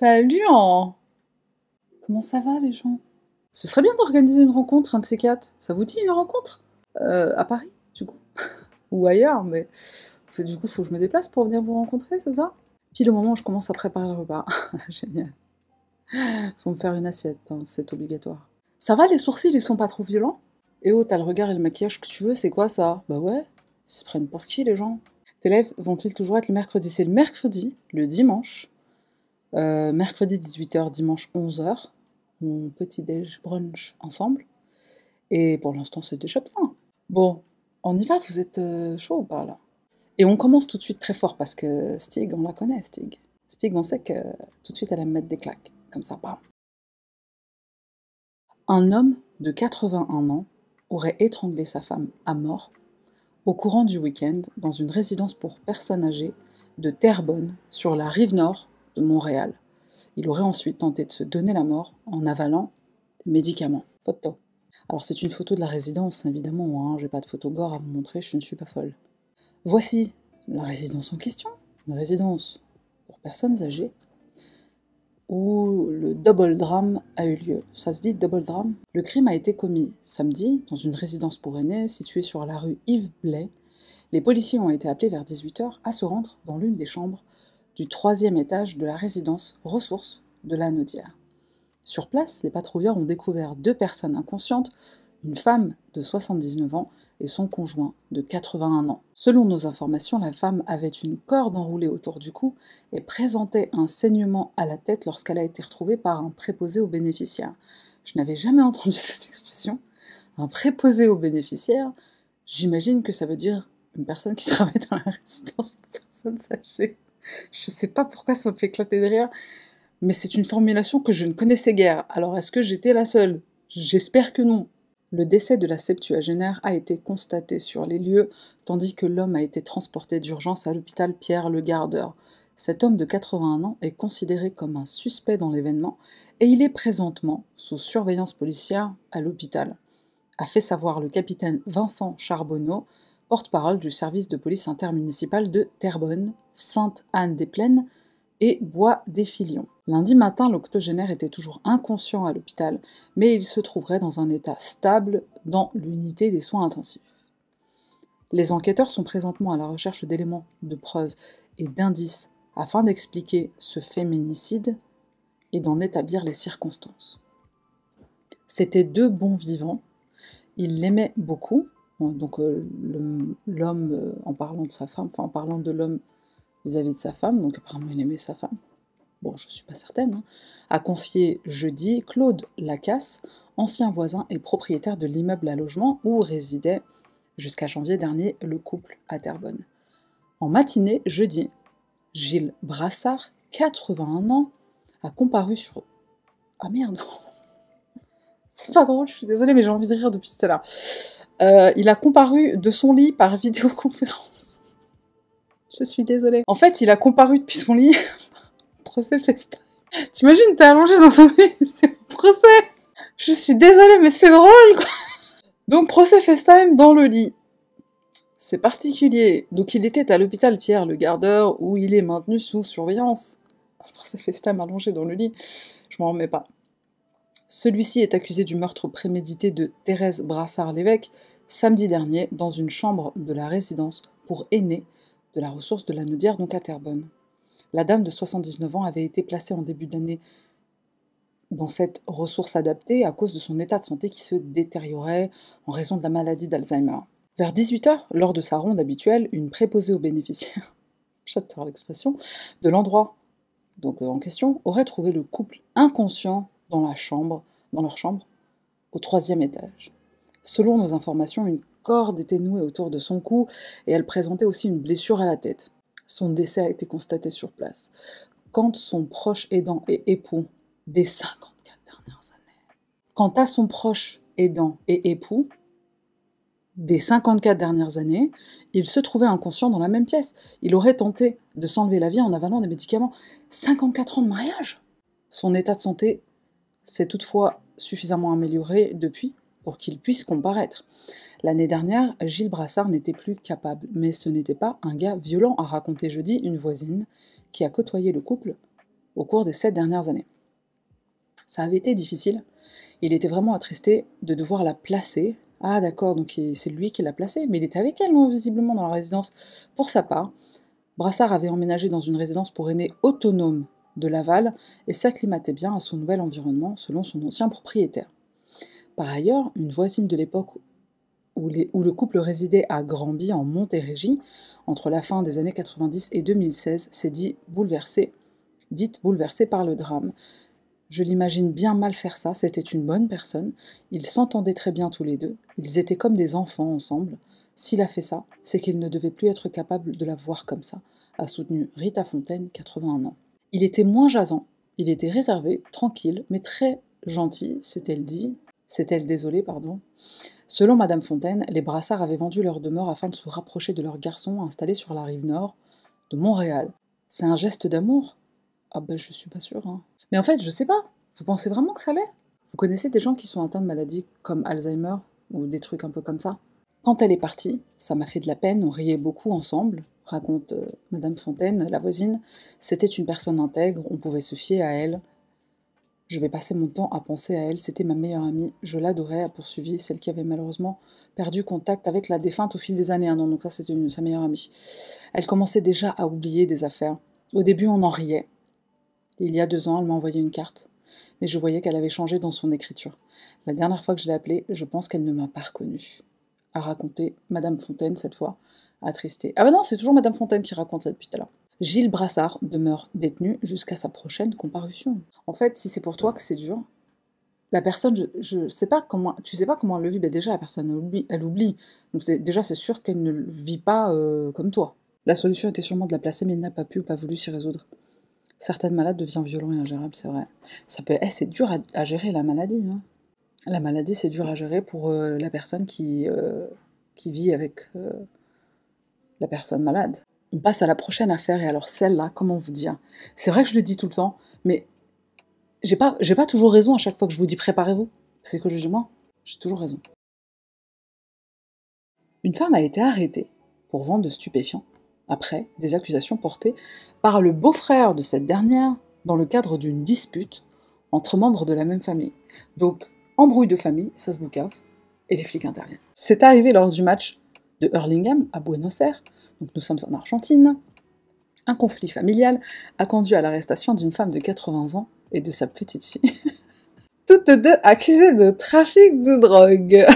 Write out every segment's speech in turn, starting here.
Salut, en. Comment ça va, les gens Ce serait bien d'organiser une rencontre, un de ces quatre. Ça vous dit une rencontre euh, À Paris, du coup. Ou ailleurs, mais. du coup, faut que je me déplace pour venir vous rencontrer, c'est ça Puis le moment où je commence à préparer le repas. Génial. Faut me faire une assiette, hein, c'est obligatoire. Ça va, les sourcils, ils sont pas trop violents Eh oh, t'as le regard et le maquillage que tu veux, c'est quoi ça Bah ouais, ils se prennent pour qui les gens Tes lèvres vont-ils toujours être le mercredi C'est le mercredi, le dimanche, euh, mercredi 18h, dimanche 11h, mon petit déj brunch ensemble. Et pour l'instant, c'est déjà plein Bon, on y va, vous êtes euh, chaud ou pas là Et on commence tout de suite très fort parce que Stig, on la connaît, Stig. Stig, on sait que tout de suite, elle aime mettre des claques, comme ça, pas Un homme de 81 ans aurait étranglé sa femme à mort au courant du week-end dans une résidence pour personnes âgées de Terrebonne, sur la rive nord Montréal. Il aurait ensuite tenté de se donner la mort en avalant des médicaments. Photo. Alors c'est une photo de la résidence, évidemment, hein, j'ai pas de photo gore à vous montrer, je ne suis pas folle. Voici la résidence en question, une résidence pour personnes âgées, où le double drame a eu lieu. Ça se dit double drame Le crime a été commis samedi dans une résidence pour aînés située sur la rue Yves blay Les policiers ont été appelés vers 18h à se rendre dans l'une des chambres du troisième étage de la résidence ressources de la Naudière. Sur place, les patrouilleurs ont découvert deux personnes inconscientes, une femme de 79 ans et son conjoint de 81 ans. Selon nos informations, la femme avait une corde enroulée autour du cou et présentait un saignement à la tête lorsqu'elle a été retrouvée par un préposé aux bénéficiaires. Je n'avais jamais entendu cette expression. Un préposé aux bénéficiaires, j'imagine que ça veut dire une personne qui travaille dans la résidence pour personne je sais pas pourquoi ça me fait éclater derrière, mais c'est une formulation que je ne connaissais guère. Alors est-ce que j'étais la seule J'espère que non. Le décès de la septuagénaire a été constaté sur les lieux, tandis que l'homme a été transporté d'urgence à l'hôpital Pierre le Gardeur. Cet homme de 81 ans est considéré comme un suspect dans l'événement et il est présentement sous surveillance policière à l'hôpital, a fait savoir le capitaine Vincent Charbonneau, porte-parole du service de police intermunicipal de Terrebonne, Sainte-Anne-des-Plaines et Bois-des-Filions. Lundi matin, l'octogénaire était toujours inconscient à l'hôpital, mais il se trouverait dans un état stable dans l'unité des soins intensifs. Les enquêteurs sont présentement à la recherche d'éléments de preuve et d'indices afin d'expliquer ce féminicide et d'en établir les circonstances. C'était deux bons vivants, il l'aimait beaucoup Hein, donc euh, l'homme, euh, en parlant de sa femme, enfin en parlant de l'homme vis-à-vis de sa femme, donc apparemment il aimait sa femme, bon je suis pas certaine, hein. a confié jeudi Claude Lacasse, ancien voisin et propriétaire de l'immeuble à logement où résidait jusqu'à janvier dernier le couple à Terrebonne. En matinée, jeudi, Gilles Brassard, 81 ans, a comparu sur... Ah merde C'est pas drôle, je suis désolée, mais j'ai envie de rire depuis tout à l'heure. Euh, il a comparu de son lit par vidéoconférence. Je suis désolée. En fait, il a comparu depuis son lit. procès festin. T'imagines, t'es allongé dans son lit, c'est procès. Je suis désolée, mais c'est drôle, Donc, procès FaceTime dans le lit. C'est particulier. Donc, il était à l'hôpital Pierre le Gardeur où il est maintenu sous surveillance. Procès FaceTime allongé dans le lit. Je m'en remets pas. Celui-ci est accusé du meurtre prémédité de Thérèse Brassard-Lévesque samedi dernier dans une chambre de la résidence pour aînés de la ressource de la Naudière, donc à Terrebonne. La dame de 79 ans avait été placée en début d'année dans cette ressource adaptée à cause de son état de santé qui se détériorait en raison de la maladie d'Alzheimer. Vers 18h, lors de sa ronde habituelle, une préposée aux bénéficiaires, j'adore l'expression, de l'endroit donc euh, en question aurait trouvé le couple inconscient dans la chambre, dans leur chambre, au troisième étage. Selon nos informations, une corde était nouée autour de son cou et elle présentait aussi une blessure à la tête. Son décès a été constaté sur place. son proche aidant et époux des 54 Quant à son proche aidant et époux des 54 dernières années, il se trouvait inconscient dans la même pièce. Il aurait tenté de s'enlever la vie en avalant des médicaments. 54 ans de mariage Son état de santé c'est toutefois suffisamment amélioré depuis pour qu'il puisse comparaître. L'année dernière, Gilles Brassard n'était plus capable, mais ce n'était pas un gars violent, à raconter, jeudi une voisine qui a côtoyé le couple au cours des sept dernières années. Ça avait été difficile. Il était vraiment attristé de devoir la placer. Ah d'accord, donc c'est lui qui l'a placée, mais il était avec elle, hein, visiblement, dans la résidence. Pour sa part, Brassard avait emménagé dans une résidence pour aînés autonome de Laval et s'acclimatait bien à son nouvel environnement selon son ancien propriétaire. Par ailleurs, une voisine de l'époque où, le couple résidait à Granby en Montérégie, entre la fin des années 90 et 2016, s'est dit bouleversée, dite bouleversée par le drame. Je l'imagine bien mal faire ça, c'était une bonne personne, ils s'entendaient très bien tous les deux, ils étaient comme des enfants ensemble. S'il a fait ça, c'est qu'il ne devait plus être capable de la voir comme ça, a soutenu Rita Fontaine, 81 ans. Il était moins jasant, il était réservé, tranquille, mais très gentil, s'est-elle dit, s'est-elle désolée, pardon. Selon Madame Fontaine, les brassards avaient vendu leur demeure afin de se rapprocher de leur garçon installé sur la rive nord de Montréal. C'est un geste d'amour Ah ben je suis pas sûre. Hein. Mais en fait, je sais pas. Vous pensez vraiment que ça l'est Vous connaissez des gens qui sont atteints de maladies comme Alzheimer ou des trucs un peu comme ça Quand elle est partie, ça m'a fait de la peine, on riait beaucoup ensemble, raconte euh, Madame Fontaine, la voisine, c'était une personne intègre, on pouvait se fier à elle. Je vais passer mon temps à penser à elle, c'était ma meilleure amie, je l'adorais, a poursuivi celle qui avait malheureusement perdu contact avec la défunte au fil des années, hein, non, donc ça c'était sa meilleure amie. Elle commençait déjà à oublier des affaires. Au début on en riait. Il y a deux ans, elle m'a envoyé une carte, mais je voyais qu'elle avait changé dans son écriture. La dernière fois que je l'ai appelée, je pense qu'elle ne m'a pas reconnue. A raconté Madame Fontaine cette fois, attristé. Ah bah non, c'est toujours Madame Fontaine qui raconte là depuis tout à l'heure. Gilles Brassard demeure détenu jusqu'à sa prochaine comparution. En fait, si c'est pour toi que c'est dur, la personne, je, sais pas comment, tu sais pas comment elle le vit, Bah déjà la personne elle oublie, donc déjà c'est sûr qu'elle ne vit pas euh, comme toi. La solution était sûrement de la placer, mais elle n'a pas pu ou pas voulu s'y résoudre. Certaines malades deviennent violents et ingérables, c'est vrai. Ça peut, eh, c'est dur à, gérer la maladie. Hein. La maladie c'est dur à gérer pour euh, la personne qui euh, qui vit avec la personne malade. On passe à la prochaine affaire, et alors celle-là, comment vous dire hein C'est vrai que je le dis tout le temps, mais j'ai pas, pas toujours raison à chaque fois que je vous dis préparez-vous. C'est que je moi, j'ai toujours raison. Une femme a été arrêtée pour vente de stupéfiants après des accusations portées par le beau-frère de cette dernière dans le cadre d'une dispute entre membres de la même famille. Donc, embrouille de famille, ça se boucave, et les flics interviennent. C'est arrivé lors du match de Hurlingham à Buenos Aires, donc nous sommes en Argentine, un conflit familial a conduit à l'arrestation d'une femme de 80 ans et de sa petite fille. Toutes deux accusées de trafic de drogue.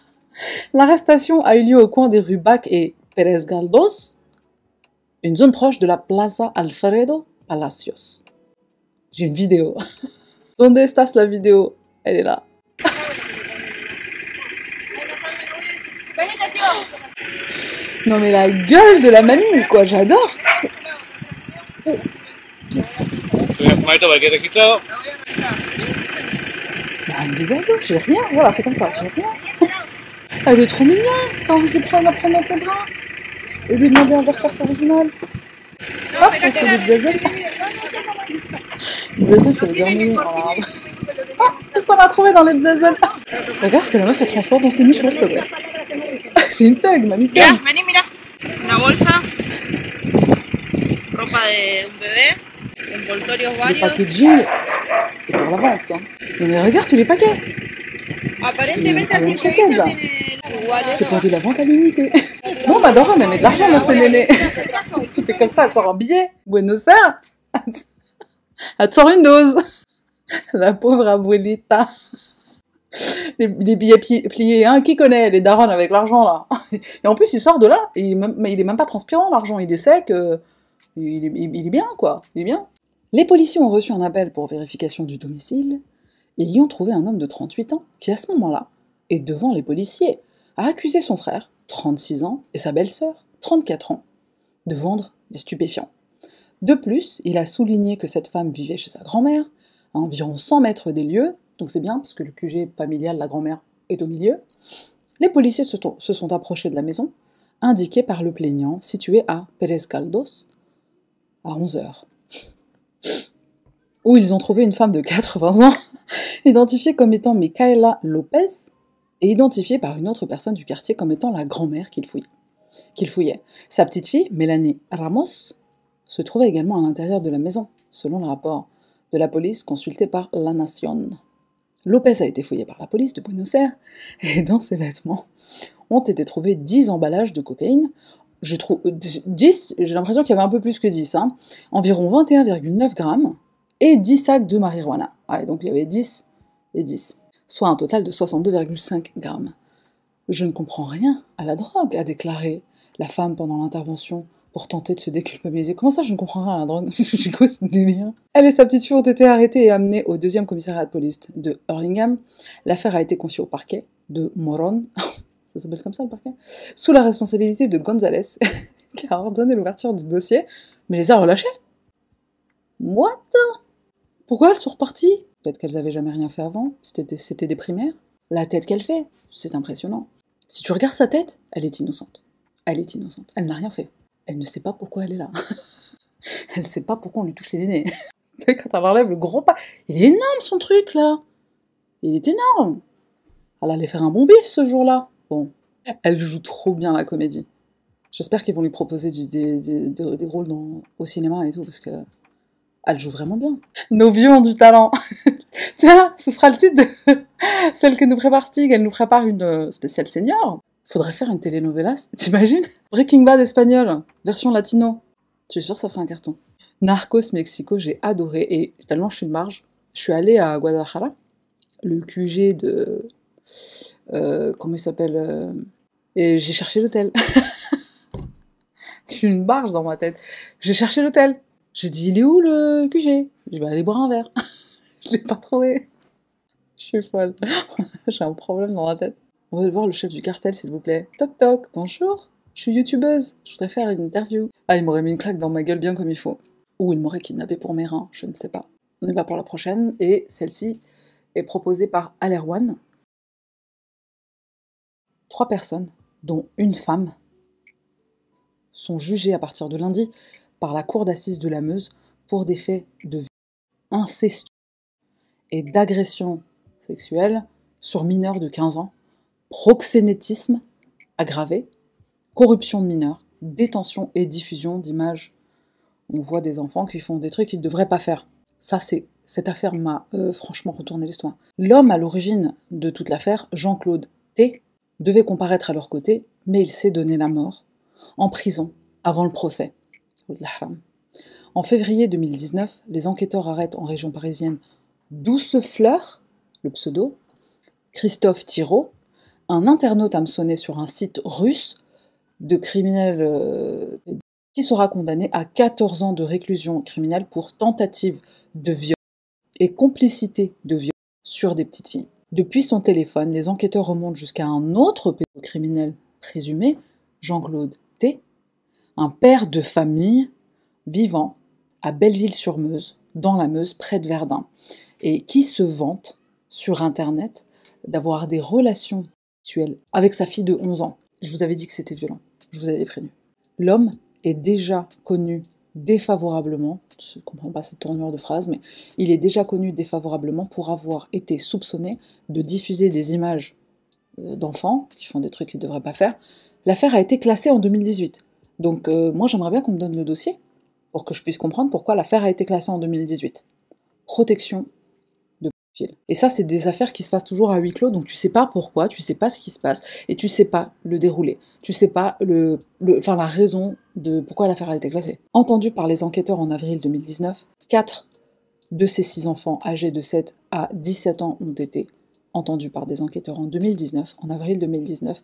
L'arrestation a eu lieu au coin des rues Bac et Pérez Galdos, une zone proche de la Plaza Alfredo Palacios. J'ai une vidéo. Donde la vidéo Elle est là. Non mais la gueule de la mamie, quoi, j'adore. Bah, bah j'ai rien. Voilà, c'est comme ça, j'ai rien. Elle est trop mignonne. T'as envie de prendre, la prendre dans tes bras et lui demander un verre le original. Hop, on trouve des zazelles. Zazelles, ça veut dire mignon. Ah, qu'est-ce qu'on va trouver dans les zazelles Regarde ce que la meuf, elle transporte dans ses niches s'il te plaît. C'est mamita. Mira, vení, mira. Una bolsa, ropa de un bebé, envoltorios varios. Le packaging est pour la vente. Hein. Mais regarde tous les paquets. Apparemment, C'est pour de la vente à l'unité. Bon, madame, bah, elle met de l'argent dans ses nénés. tu fais comme ça, elle sort un billet. Buenos Aires. Elle sort une dose. La pauvre abuelita les, billets pliés, hein, qui connaît les darons avec l'argent là Et en plus, il sort de là, il, mais il est même pas transpirant l'argent, il est sec, il, est, bien quoi, il est bien. Les policiers ont reçu un appel pour vérification du domicile, et y ont trouvé un homme de 38 ans qui, à ce moment-là, est devant les policiers, a accusé son frère, 36 ans, et sa belle-sœur, 34 ans, de vendre des stupéfiants. De plus, il a souligné que cette femme vivait chez sa grand-mère, à environ 100 mètres des lieux, donc c'est bien parce que le QG familial, la grand-mère, est au milieu. Les policiers se, sont approchés de la maison, indiquée par le plaignant, située à Pérez Caldos, à 11h, où ils ont trouvé une femme de 80 ans, identifiée comme étant Micaela Lopez, et identifiée par une autre personne du quartier comme étant la grand-mère qu'il fouillait. fouillait. Sa petite-fille, Mélanie Ramos, se trouvait également à l'intérieur de la maison, selon le rapport de la police consulté par La Nation. Lopez a été fouillé par la police de Buenos Aires, et dans ses vêtements ont été trouvés 10 emballages de cocaïne. J'ai euh, 10, j'ai l'impression qu'il y avait un peu plus que 10, hein. environ 21,9 grammes, et 10 sacs de marijuana. donc il y avait 10 et 10, soit un total de 62,5 grammes. Je ne comprends rien à la drogue, a déclaré la femme pendant l'intervention pour tenter de se déculpabiliser. Comment ça, je ne comprends rien à la drogue C'est quoi ce délire Elle et sa petite fille ont été arrêtées et amenées au deuxième commissariat de police de Hurlingham. L'affaire a été confiée au parquet de Moron. ça s'appelle comme ça le parquet Sous la responsabilité de Gonzalez, qui a ordonné l'ouverture du dossier, mais les a relâchées. What Pourquoi elles sont reparties Peut-être qu'elles n'avaient jamais rien fait avant, c'était des primaires. La tête qu'elle fait, c'est impressionnant. Si tu regardes sa tête, elle est innocente. Elle est innocente, elle n'a rien fait elle ne sait pas pourquoi elle est là. elle ne sait pas pourquoi on lui touche les nez. Quand elle enlève le gros pas, il est énorme son truc là. Il est énorme. Elle allait faire un bon bif ce jour-là. Bon, elle joue trop bien la comédie. J'espère qu'ils vont lui proposer des, rôles au cinéma et tout, parce que elle joue vraiment bien. Nos vieux ont du talent. Tiens, ce sera le titre de celle que nous prépare Stig. Elle nous prépare une euh, spéciale senior. Faudrait faire une telenovela, t'imagines Breaking Bad espagnol, version latino. Tu es sûre que ça ferait un carton. Narcos Mexico, j'ai adoré. Et tellement je suis une marge, je suis allée à Guadalajara, le QG de. Euh, comment il s'appelle euh, Et j'ai cherché l'hôtel. je suis une barge dans ma tête. J'ai cherché l'hôtel. J'ai dit, il est où le QG Je vais aller boire un verre. je l'ai pas trouvé. Je suis folle. j'ai un problème dans ma tête. On va le voir le chef du cartel, s'il vous plaît. Toc toc, bonjour, je suis youtubeuse, je voudrais faire une interview. Ah, il m'aurait mis une claque dans ma gueule bien comme il faut. Ou il m'aurait kidnappé pour mes reins, je ne sais pas. On est pas pour la prochaine, et celle-ci est proposée par Alerwan. Trois personnes, dont une femme, sont jugées à partir de lundi par la cour d'assises de la Meuse pour des faits de incestueux et d'agression sexuelle sur mineurs de 15 ans proxénétisme aggravé, corruption de mineurs, détention et diffusion d'images. On voit des enfants qui font des trucs qu'ils ne devraient pas faire. Ça, c'est cette affaire m'a euh, franchement retourné l'histoire. L'homme à l'origine de toute l'affaire, Jean-Claude T, devait comparaître à leur côté, mais il s'est donné la mort en prison avant le procès. En février 2019, les enquêteurs arrêtent en région parisienne Douce Fleur, le pseudo, Christophe Thirault un internaute a sonné sur un site russe de criminels euh, qui sera condamné à 14 ans de réclusion criminelle pour tentative de viol et complicité de viol sur des petites filles. Depuis son téléphone, les enquêteurs remontent jusqu'à un autre criminel présumé, Jean-Claude T, un père de famille vivant à Belleville-sur-Meuse, dans la Meuse, près de Verdun, et qui se vante sur Internet d'avoir des relations avec sa fille de 11 ans. Je vous avais dit que c'était violent. Je vous avais prévenu. L'homme est déjà connu défavorablement, je ne comprends pas cette tournure de phrase, mais il est déjà connu défavorablement pour avoir été soupçonné de diffuser des images euh, d'enfants qui font des trucs qu'ils ne devraient pas faire. L'affaire a été classée en 2018. Donc euh, moi j'aimerais bien qu'on me donne le dossier pour que je puisse comprendre pourquoi l'affaire a été classée en 2018. Protection et ça, c'est des affaires qui se passent toujours à huis clos, donc tu sais pas pourquoi, tu sais pas ce qui se passe, et tu sais pas le déroulé, tu sais pas le, enfin, la raison de pourquoi l'affaire a été classée. Entendu par les enquêteurs en avril 2019, 4 de ces 6 enfants âgés de 7 à 17 ans ont été entendus par des enquêteurs en 2019, en avril 2019,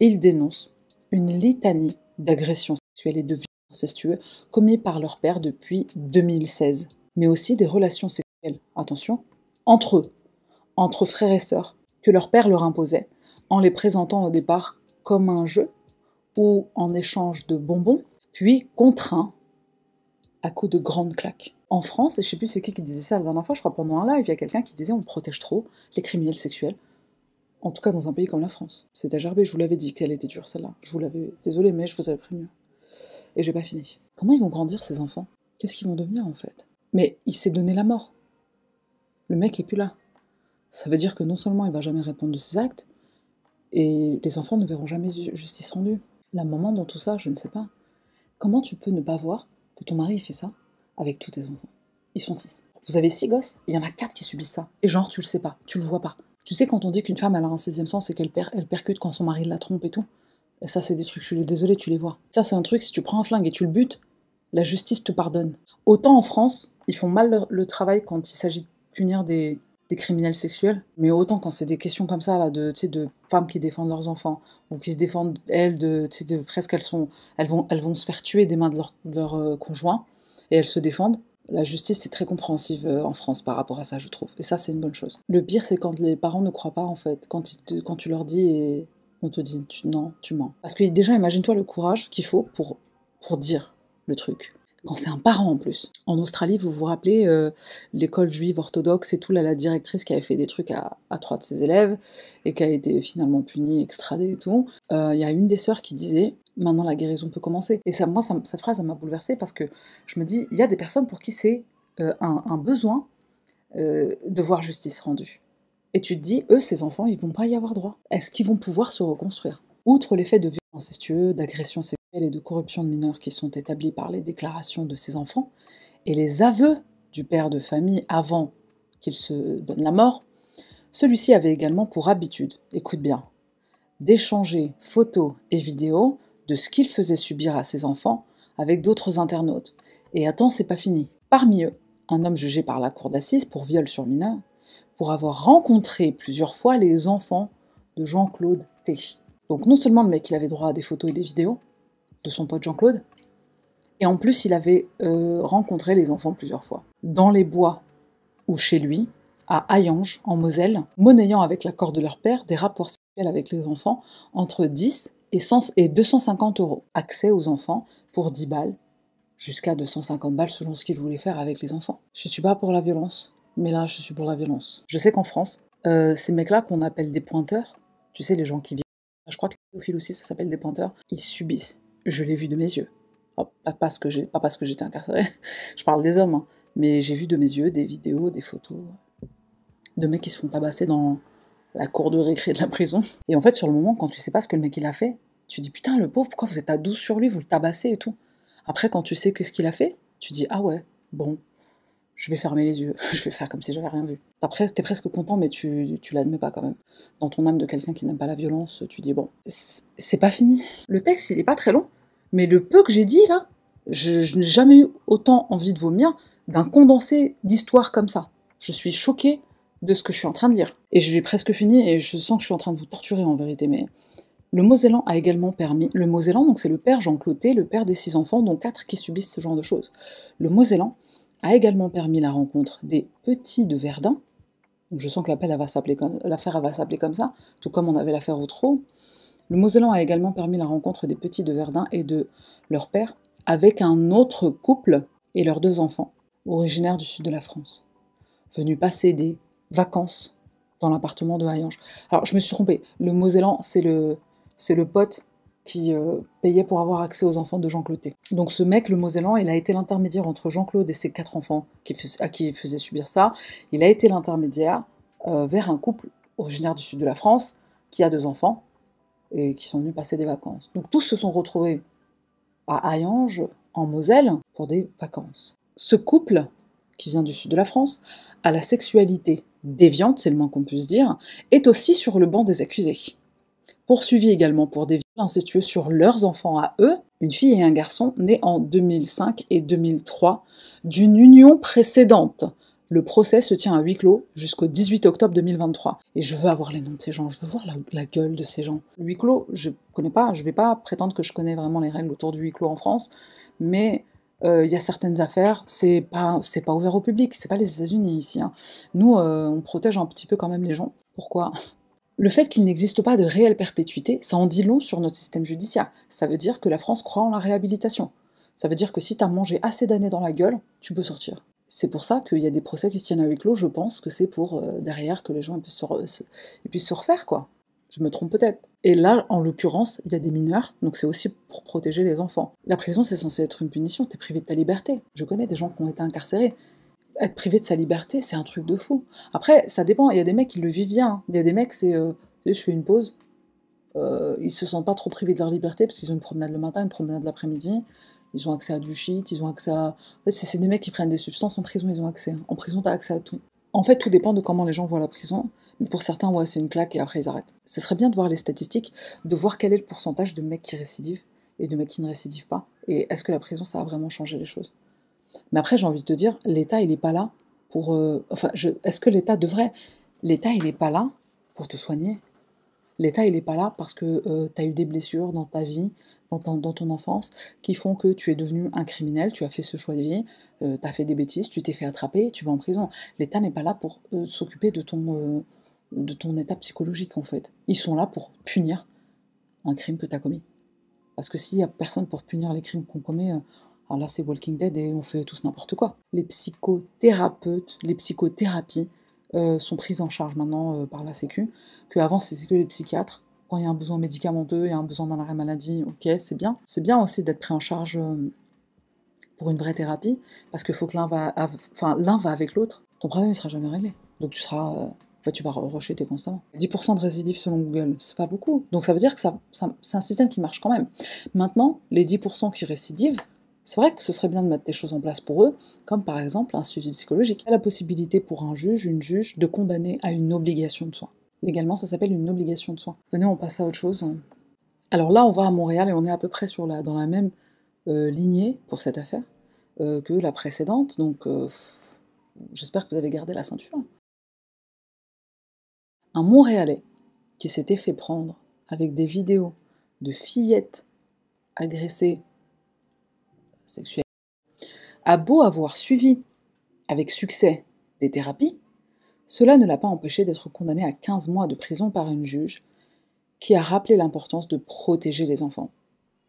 ils dénoncent une litanie d'agressions sexuelles et de violences incestueux commis par leur père depuis 2016, mais aussi des relations sexuelles. Attention, entre eux, entre frères et sœurs, que leur père leur imposait, en les présentant au départ comme un jeu ou en échange de bonbons, puis contraints à coups de grandes claques. En France, et je sais plus c'est qui qui disait ça la dernière fois, je crois pendant un live, il y a quelqu'un qui disait on protège trop les criminels sexuels. En tout cas dans un pays comme la France. C'est à je vous l'avais dit qu'elle était dure celle-là. Je vous l'avais, désolé, mais je vous avais prévenu. Et j'ai pas fini. Comment ils vont grandir ces enfants Qu'est-ce qu'ils vont devenir en fait Mais il s'est donné la mort le mec est plus là. Ça veut dire que non seulement il va jamais répondre de ses actes, et les enfants ne verront jamais justice rendue. La maman dans tout ça, je ne sais pas. Comment tu peux ne pas voir que ton mari fait ça avec tous tes enfants Ils sont six. Vous avez six gosses, il y en a quatre qui subissent ça. Et genre, tu le sais pas, tu le vois pas. Tu sais, quand on dit qu'une femme, a un sixième sens et qu'elle elle percute quand son mari la trompe et tout, ça, c'est des trucs, je suis désolée, tu les vois. Ça, c'est un truc, si tu prends un flingue et tu le butes, la justice te pardonne. Autant en France, ils font mal le travail quand il s'agit de punir des, criminels sexuels. Mais autant quand c'est des questions comme ça, là, de, de femmes qui défendent leurs enfants, ou qui se défendent, elles, de, de presque elles, sont, elles, vont, elles vont se faire tuer des mains de leurs de euh, et elles se défendent. La justice est très compréhensive euh, en France par rapport à ça, je trouve. Et ça, c'est une bonne chose. Le pire, c'est quand les parents ne croient pas, en fait. Quand, quand tu leur dis et on te dit non, tu mens. Parce que déjà, imagine-toi le courage qu'il faut pour, pour dire le truc quand c'est un parent en plus. En Australie, vous vous rappelez, euh, l'école juive orthodoxe et tout, là, la directrice qui avait fait des trucs à, trois de ses élèves et qui a été finalement punie, extradée et tout. Il euh, y a une des sœurs qui disait Maintenant, la guérison peut commencer. Et ça, moi, ça, cette phrase, m'a bouleversée parce que je me dis il y a des personnes pour qui c'est euh, un, besoin de voir justice rendue. Et tu te dis eux, ces enfants, ils vont pas y avoir droit. Est-ce qu'ils vont pouvoir se reconstruire Outre l'effet de violence incestueux, d'agression sexuelle, et de corruption de mineurs qui sont établis par les déclarations de ses enfants et les aveux du père de famille avant qu'il se donne la mort, celui-ci avait également pour habitude, écoute bien, d'échanger photos et vidéos de ce qu'il faisait subir à ses enfants avec d'autres internautes. Et attends, c'est pas fini. Parmi eux, un homme jugé par la cour d'assises pour viol sur mineur, pour avoir rencontré plusieurs fois les enfants de Jean-Claude T. Donc non seulement le mec avait droit à des photos et des vidéos, de son pote Jean-Claude. Et en plus, il avait euh, rencontré les enfants plusieurs fois. Dans les bois ou chez lui, à Hayange, en Moselle, monnayant avec l'accord de leur père des rapports sexuels avec les enfants entre 10 et, et 250 euros. Accès aux enfants pour 10 balles, jusqu'à 250 balles selon ce qu'il voulait faire avec les enfants. Je suis pas pour la violence, mais là, je suis pour la violence. Je sais qu'en France, euh, ces mecs-là qu'on appelle des pointeurs, tu sais, les gens qui vivent, je crois que les pédophiles aussi, ça s'appelle des pointeurs, ils subissent je l'ai vu de mes yeux. Oh, pas parce que j'étais incarcéré. je parle des hommes, hein. mais j'ai vu de mes yeux des vidéos, des photos de mecs qui se font tabasser dans la cour de récré de la prison. Et en fait, sur le moment, quand tu sais pas ce que le mec il a fait, tu dis putain le pauvre, pourquoi vous êtes à 12 sur lui, vous le tabassez et tout. Après, quand tu sais qu'est-ce qu'il a fait, tu dis ah ouais, bon, je vais fermer les yeux, je vais faire comme si j'avais rien vu. Après, t'es presque content, mais tu, tu l'admets pas quand même. Dans ton âme de quelqu'un qui n'aime pas la violence, tu dis bon, c'est pas fini. Le texte, il est pas très long, mais le peu que j'ai dit là, je, n'ai jamais eu autant envie de vomir d'un condensé d'histoire comme ça. Je suis choquée de ce que je suis en train de lire. Et je vais presque finir, et je sens que je suis en train de vous torturer en vérité, mais le Mosellan a également permis. Le Mosellan, donc c'est le père Jean Clotet, le père des six enfants, dont quatre qui subissent ce genre de choses. Le Mosellan a également permis la rencontre des petits de Verdun. Je sens que l'affaire va s'appeler comme, comme ça, tout comme on avait l'affaire Outreau, le Mosellan a également permis la rencontre des petits de Verdun et de leur père avec un autre couple et leurs deux enfants, originaires du sud de la France, venus passer des vacances dans l'appartement de Hayange. Alors je me suis trompée, le Mosellan, c'est le, le pote qui euh, payait pour avoir accès aux enfants de Jean Clotet. Donc ce mec, le Mosellan, il a été l'intermédiaire entre Jean-Claude et ses quatre enfants qui, à qui faisait subir ça. Il a été l'intermédiaire euh, vers un couple originaire du sud de la France qui a deux enfants et qui sont venus passer des vacances. Donc tous se sont retrouvés à Hayange, en Moselle, pour des vacances. Ce couple, qui vient du sud de la France, a la sexualité déviante, c'est le moins qu'on puisse dire, est aussi sur le banc des accusés. Poursuivi également pour des viols incestueux sur leurs enfants à eux, une fille et un garçon nés en 2005 et 2003 d'une union précédente, le procès se tient à huis clos jusqu'au 18 octobre 2023. Et je veux avoir les noms de ces gens, je veux voir la, gueule de ces gens. huis clos, je connais pas, je vais pas prétendre que je connais vraiment les règles autour du huis clos en France, mais euh, il y a certaines affaires, c'est pas, pas ouvert au public, c'est pas les États-Unis ici. Hein. Nous, euh, on protège un petit peu quand même les gens. Pourquoi le fait qu'il n'existe pas de réelle perpétuité, ça en dit long sur notre système judiciaire. Ça veut dire que la France croit en la réhabilitation. Ça veut dire que si tu as mangé assez d'années dans la gueule, tu peux sortir c'est pour ça qu'il y a des procès qui se tiennent avec l'eau, je pense que c'est pour euh, derrière que les gens puissent se, puissent se refaire, quoi. Je me trompe peut-être. Et là, en l'occurrence, il y a des mineurs, donc c'est aussi pour protéger les enfants. La prison, c'est censé être une punition, t'es privé de ta liberté. Je connais des gens qui ont été incarcérés. Être privé de sa liberté, c'est un truc de fou. Après, ça dépend, il y a des mecs qui le vivent bien. Il y a des mecs, c'est euh, je fais une pause, euh, ils se sentent pas trop privés de leur liberté parce qu'ils ont une promenade le matin, une promenade l'après-midi, ils ont accès à du shit, ils ont accès à. c'est des mecs qui prennent des substances en prison, ils ont accès. En prison, t'as accès à tout. En fait, tout dépend de comment les gens voient la prison. Mais pour certains, ouais, c'est une claque et après ils arrêtent. Ce serait bien de voir les statistiques, de voir quel est le pourcentage de mecs qui récidivent et de mecs qui ne récidivent pas. Et est-ce que la prison, ça a vraiment changé les choses Mais après, j'ai envie de te dire, l'État, il est pas là pour. Euh, enfin, je... est-ce que l'État devrait. L'État, il n'est pas là pour te soigner. L'état, il n'est pas là parce que euh, tu as eu des blessures dans ta vie, dans, ton enfance, qui font que tu es devenu un criminel, tu as fait ce choix de vie, euh, tu as fait des bêtises, tu t'es fait attraper, tu vas en prison. L'état n'est pas là pour euh, s'occuper de ton, de ton état psychologique, en fait. Ils sont là pour punir un crime que tu as commis. Parce que s'il n'y a personne pour punir les crimes qu'on commet, alors là, c'est Walking Dead et on fait tous n'importe quoi. Les psychothérapeutes, les psychothérapies euh, sont prises en charge maintenant euh, par la Sécu, qu'avant c'était que les psychiatres. Quand il y a un besoin médicamenteux, il y a un besoin d'un arrêt maladie, ok, c'est bien. C'est bien aussi d'être pris en charge euh, pour une vraie thérapie, parce qu'il faut que l'un va, enfin, l'un va avec l'autre. Ton problème, il sera jamais réglé. Donc tu seras tu vas rejeter constamment. 10% de récidive selon Google, c'est pas beaucoup. Donc ça veut dire que ça, c'est un système qui marche quand même. Maintenant, les 10% qui récidivent, c'est vrai que ce serait bien de mettre des choses en place pour eux, comme par exemple un suivi psychologique, la possibilité pour un juge, une juge, de condamner à une obligation de soins. Légalement, ça s'appelle une obligation de soins. Venez, on passe à autre chose. Alors là, on va à Montréal et on est à peu près sur la, dans la même euh, lignée pour cette affaire euh, que la précédente, donc euh, j'espère que vous avez gardé la ceinture. Un Montréalais qui s'était fait prendre avec des vidéos de fillettes agressées sexuelle a beau avoir suivi avec succès des thérapies, cela ne l'a pas empêché d'être condamné à 15 mois de prison par une juge qui a rappelé l'importance de protéger les enfants.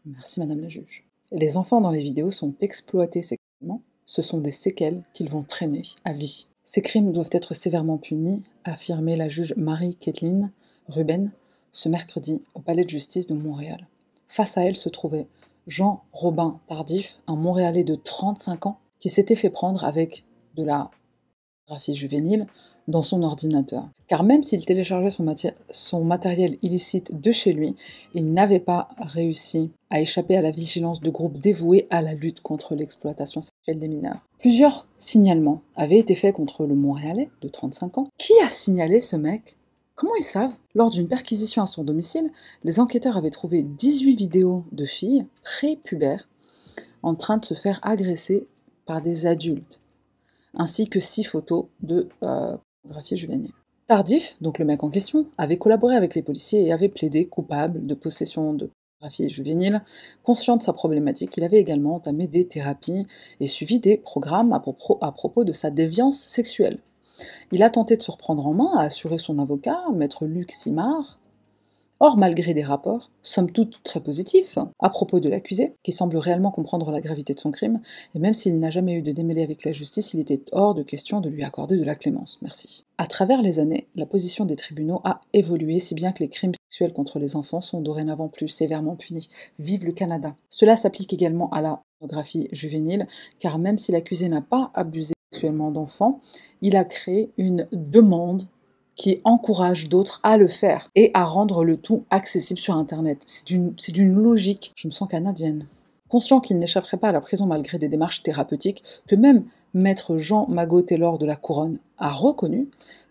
Merci Madame la juge. Les enfants dans les vidéos sont exploités sexuellement, ce sont des séquelles qu'ils vont traîner à vie. Ces crimes doivent être sévèrement punis, a affirmé la juge Marie Kathleen Ruben ce mercredi au Palais de justice de Montréal. Face à elle se trouvait Jean-Robin Tardif, un Montréalais de 35 ans, qui s'était fait prendre avec de la graphie juvénile dans son ordinateur. Car même s'il téléchargeait son, matériel illicite de chez lui, il n'avait pas réussi à échapper à la vigilance de groupes dévoués à la lutte contre l'exploitation sexuelle des mineurs. Plusieurs signalements avaient été faits contre le Montréalais de 35 ans. Qui a signalé ce mec Comment ils savent Lors d'une perquisition à son domicile, les enquêteurs avaient trouvé 18 vidéos de filles prépubères en train de se faire agresser par des adultes, ainsi que 6 photos de euh, pornographie juvénile. Tardif, donc le mec en question, avait collaboré avec les policiers et avait plaidé coupable de possession de pornographie juvénile. Conscient de sa problématique, il avait également entamé des thérapies et suivi des programmes à propos de sa déviance sexuelle. Il a tenté de se reprendre en main, a assurer son avocat, maître Luc Simard. Or, malgré des rapports, somme toute très positifs, à propos de l'accusé, qui semble réellement comprendre la gravité de son crime, et même s'il n'a jamais eu de démêlé avec la justice, il était hors de question de lui accorder de la clémence, merci. À travers les années, la position des tribunaux a évolué, si bien que les crimes sexuels contre les enfants sont dorénavant plus sévèrement punis. Vive le Canada Cela s'applique également à la pornographie juvénile, car même si l'accusé n'a pas abusé actuellement d'enfant, il a créé une demande qui encourage d'autres à le faire et à rendre le tout accessible sur Internet. C'est d'une logique, je me sens canadienne. Conscient qu'il n'échapperait pas à la prison malgré des démarches thérapeutiques que même maître Jean Magot Taylor de la Couronne a reconnu,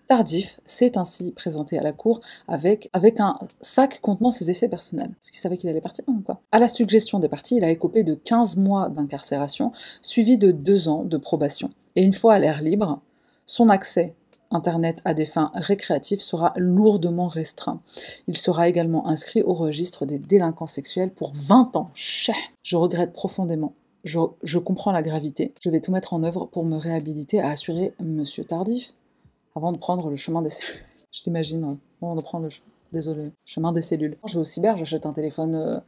Tardif s'est ainsi présenté à la cour avec, avec un sac contenant ses effets personnels. Parce qu'il savait qu'il allait partir, ou quoi. À la suggestion des parties, il a écopé de 15 mois d'incarcération, suivi de 2 ans de probation et une fois à l'air libre, son accès Internet à des fins récréatives sera lourdement restreint. Il sera également inscrit au registre des délinquants sexuels pour 20 ans. Je regrette profondément. Je, comprends la gravité. Je vais tout mettre en œuvre pour me réhabiliter à assurer Monsieur Tardif avant de prendre le chemin des cellules. Je t'imagine, hein, avant de prendre le chemin. Désolé, chemin des cellules. Je vais au cyber, j'achète un téléphone euh,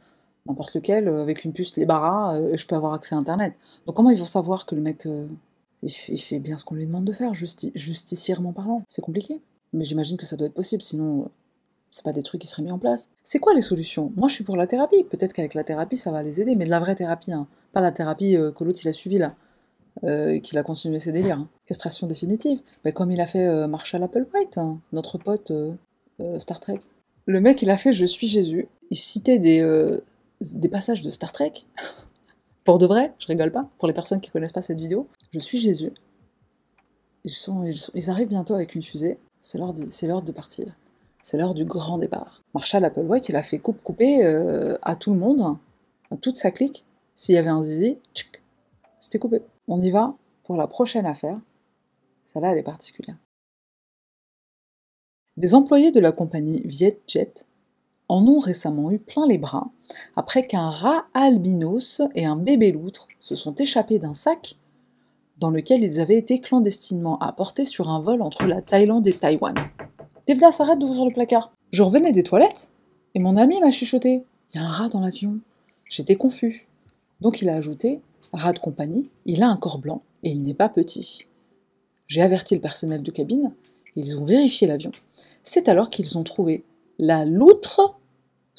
n'importe lequel, euh, avec une puce, les barras, euh, et je peux avoir accès à Internet. Donc comment ils vont savoir que le mec il fait, bien ce qu'on lui demande de faire, justicièrement parlant. C'est compliqué. Mais j'imagine que ça doit être possible, sinon euh, c'est pas des trucs qui seraient mis en place. C'est quoi les solutions Moi, je suis pour la thérapie. Peut-être qu'avec la thérapie, ça va les aider, mais de la vraie thérapie, hein. pas la thérapie euh, que l'autre il a suivie là, euh, qu'il a continué ses délires. Hein. Castration définitive. Mais comme il a fait euh, Marshall Applewhite, White, hein, notre pote Star Trek. Le mec, il a fait Je suis Jésus. Il citait des, des passages de Star Trek. Pour de vrai, je rigole pas. Pour les personnes qui connaissent pas cette vidéo, je suis Jésus. Ils, arrivent bientôt avec une fusée. C'est l'heure de, partir. C'est l'heure du grand départ. Marshall Applewhite, il a fait coupe couper euh, à tout le monde, à toute sa clique. S'il y avait un zizi, c'était coupé. On y va pour la prochaine affaire. Celle-là, elle est particulière. Des employés de la compagnie VietJet en ont récemment eu plein les bras après qu'un rat albinos et un bébé loutre se sont échappés d'un sac dans lequel ils avaient été clandestinement apportés sur un vol entre la Thaïlande et Taïwan. Tevda s'arrête d'ouvrir le placard. Je revenais des toilettes et mon ami m'a chuchoté Il y a un rat dans l'avion. J'étais confus. Donc il a ajouté Rat de compagnie, il a un corps blanc et il n'est pas petit. J'ai averti le personnel de cabine ils ont vérifié l'avion. C'est alors qu'ils ont trouvé la loutre